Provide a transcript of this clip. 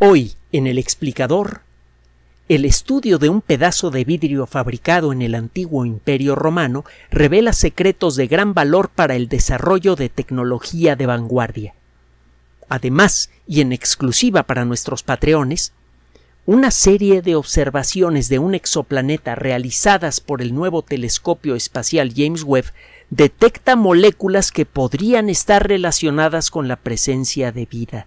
Hoy, en el explicador, el estudio de un pedazo de vidrio fabricado en el antiguo imperio romano revela secretos de gran valor para el desarrollo de tecnología de vanguardia. Además, y en exclusiva para nuestros patreones, una serie de observaciones de un exoplaneta realizadas por el nuevo telescopio espacial James Webb detecta moléculas que podrían estar relacionadas con la presencia de vida.